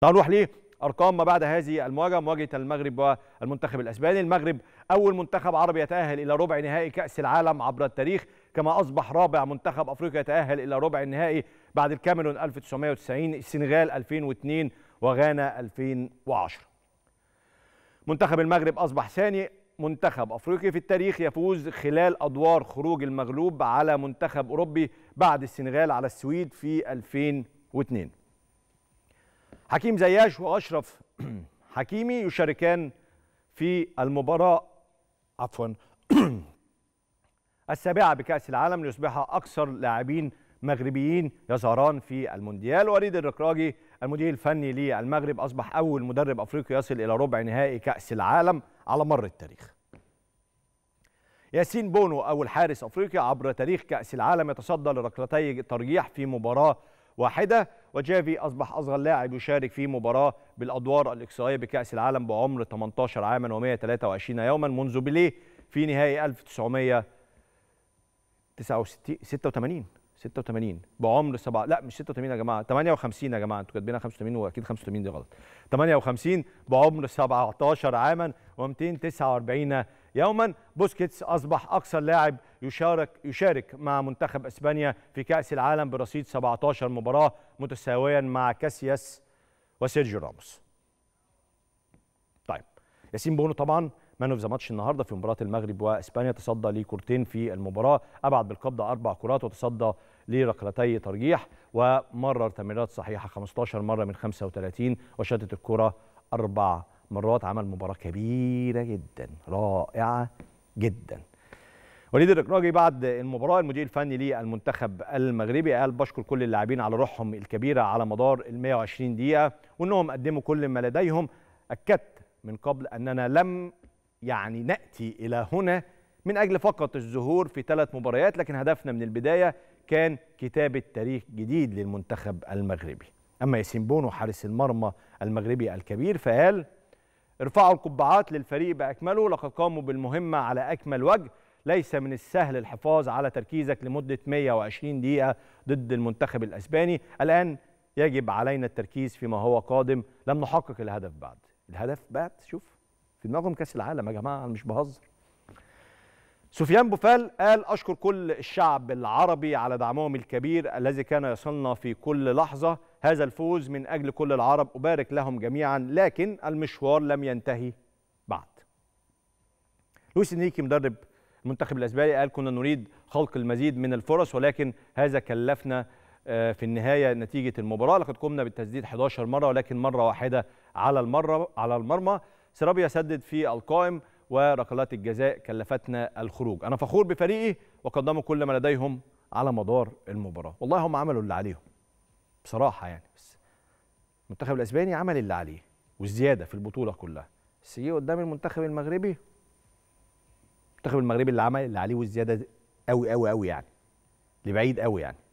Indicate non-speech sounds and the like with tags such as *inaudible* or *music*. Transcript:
تعالوا نروح لارقام ما بعد هذه المواجهه مواجهه المغرب والمنتخب الاسباني المغرب اول منتخب عربي يتاهل الى ربع نهائي كاس العالم عبر التاريخ كما اصبح رابع منتخب افريقيا يتاهل الى ربع النهائي بعد الكاميرون 1990 السنغال 2002 وغانا 2010 منتخب المغرب اصبح ثاني منتخب افريقي في التاريخ يفوز خلال ادوار خروج المغلوب على منتخب اوروبي بعد السنغال على السويد في 2002 حكيم زياش واشرف *clears throat* حكيمي يشاركان في المباراه عفوا *clears throat* السابعه بكاس العالم ليصبح اكثر لاعبين مغربيين يظهران في المونديال وليد الركراجي المدير الفني للمغرب اصبح اول مدرب افريقي يصل الى ربع نهائي كاس العالم على مر التاريخ ياسين بونو اول حارس افريقي عبر تاريخ كاس العالم يتصدى لركلتي ترجيح في مباراه واحدة وجافي أصبح أصغر لاعب يشارك في مباراة بالأدوار الإقصائية بكأس العالم بعمر 18 عاما و123 يوما منذ بيليه في نهائي 1986 86 بعمر سبعة لا مش 86 يا جماعه 58 يا جماعه انتوا كاتبينها 85 واكيد 85 دي غلط 58 بعمر 17 عاما و249 يوما بوسكيتس اصبح اكثر لاعب يشارك يشارك مع منتخب اسبانيا في كاس العالم برصيد 17 مباراه متساويا مع كاسياس وسيرجيو راموس طيب ياسين بونو طبعا مان اوف ذا ماتش النهارده في مباراه المغرب واسبانيا تصدى لكورتين في المباراه ابعد بالقبضه اربع كرات وتصدى لركلتي ترجيح ومرر تمريرات صحيحه 15 مره من 35 وشتت الكره اربع مرات عمل مباراه كبيره جدا رائعه جدا وليد الركراجي بعد المباراه المدير الفني للمنتخب المغربي قال بشكر كل اللاعبين على روحهم الكبيره على مدار ال 120 دقيقه وانهم قدموا كل ما لديهم اكدت من قبل اننا لم يعني ناتي الى هنا من اجل فقط الظهور في ثلاث مباريات لكن هدفنا من البدايه كان كتابه تاريخ جديد للمنتخب المغربي اما ياسين بونو حارس المرمى المغربي الكبير فقال ارفعوا القبعات للفريق باكمله لقد قاموا بالمهمه على اكمل وجه ليس من السهل الحفاظ على تركيزك لمده 120 دقيقه ضد المنتخب الاسباني الان يجب علينا التركيز فيما هو قادم لم نحقق الهدف بعد الهدف بعد شوف في دماغهم كاس العالم يا جماعه انا مش بهزر سفيان بوفال قال أشكر كل الشعب العربي على دعمهم الكبير الذي كان يصلنا في كل لحظة هذا الفوز من أجل كل العرب أبارك لهم جميعا لكن المشوار لم ينتهي بعد لويس نيكي مدرب المنتخب الأسباني قال كنا نريد خلق المزيد من الفرص ولكن هذا كلفنا آه، في النهاية نتيجة المباراة لقد قمنا بالتسديد 11 مرة ولكن مرة واحدة على المرة على المرمى سرابيا سدد في القائم وركلات الجزاء كلفتنا الخروج انا فخور بفريقي وقدموا كل ما لديهم على مدار المباراه والله هم عملوا اللي عليهم بصراحه يعني بس المنتخب الاسباني عمل اللي عليه والزياده في البطوله كلها بس جه قدام المنتخب المغربي المنتخب المغربي اللي عمل اللي عليه والزياده قوي قوي قوي يعني لبعيد قوي يعني